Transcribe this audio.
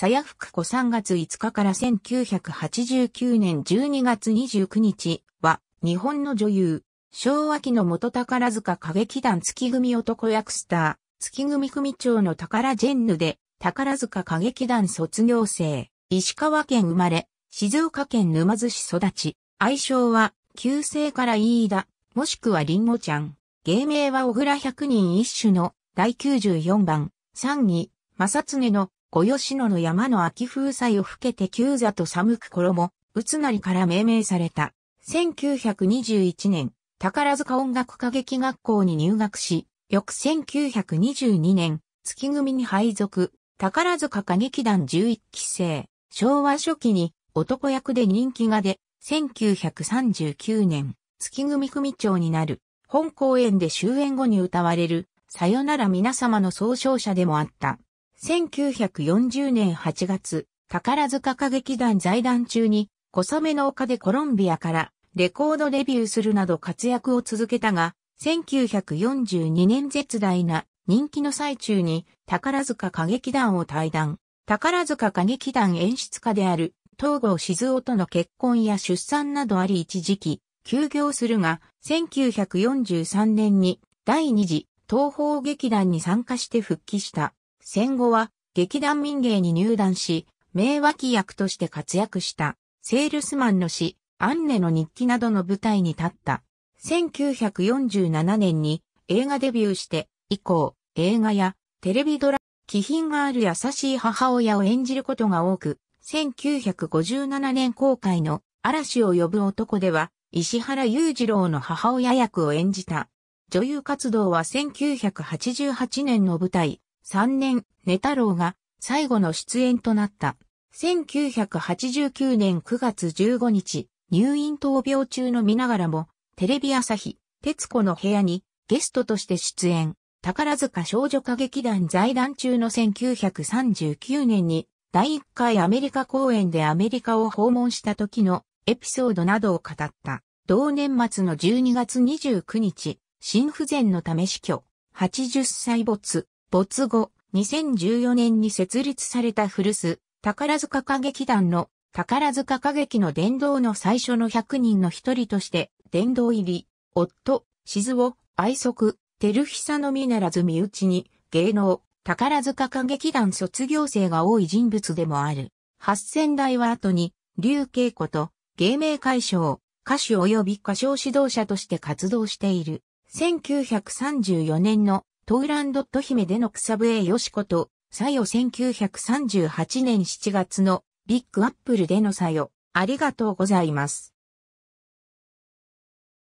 さやふく子3月5日から1989年12月29日は、日本の女優、昭和期の元宝塚歌劇団月組男役スター、月組組長の宝ジェンヌで、宝塚歌劇団卒業生、石川県生まれ、静岡県沼津市育ち、愛称は、旧姓から飯田、もしくはりんごちゃん、芸名は小倉百人一首の第94番、3位、正常の五吉野の山の秋風祭を吹けて旧座と寒く衣、宇都成から命名された。1921年、宝塚音楽歌劇学校に入学し、翌1922年、月組に配属、宝塚歌劇団11期生、昭和初期に男役で人気が出、1939年、月組組長になる。本公演で終演後に歌われる、さよなら皆様の総称者でもあった。1940年8月、宝塚歌劇団財団中に、小雨の丘でコロンビアからレコードデビューするなど活躍を続けたが、1942年絶大な人気の最中に宝塚歌劇団を退団。宝塚歌劇団演出家である東郷静夫との結婚や出産などあり一時期休業するが、1943年に第二次東方劇団に参加して復帰した。戦後は劇団民芸に入団し、名脇役として活躍した、セールスマンの詩、アンネの日記などの舞台に立った。1947年に映画デビューして以降、映画やテレビドラ、気品がある優しい母親を演じることが多く、1957年公開の嵐を呼ぶ男では、石原裕次郎の母親役を演じた。女優活動は1988年の舞台、3年、ネ太郎が最後の出演となった。1989年9月15日、入院闘病中の見ながらも、テレビ朝日、徹子の部屋にゲストとして出演。宝塚少女歌劇団在団中の1939年に第1回アメリカ公演でアメリカを訪問した時のエピソードなどを語った。同年末の12月29日、心不全のため死去、80歳没。没後、2014年に設立された古巣、宝塚歌劇団の宝塚歌劇の殿堂の最初の100人の一人として、殿堂入り、夫、静雄、愛息、照久のみならず身内に、芸能、宝塚歌劇団卒業生が多い人物でもある。八千代は後に、竜慶子と、芸名解消、歌手及び歌唱指導者として活動している。1934年のトーランドット姫での草笛よしこと、さよ1938年7月のビッグアップルでのさよ、ありがとうございます。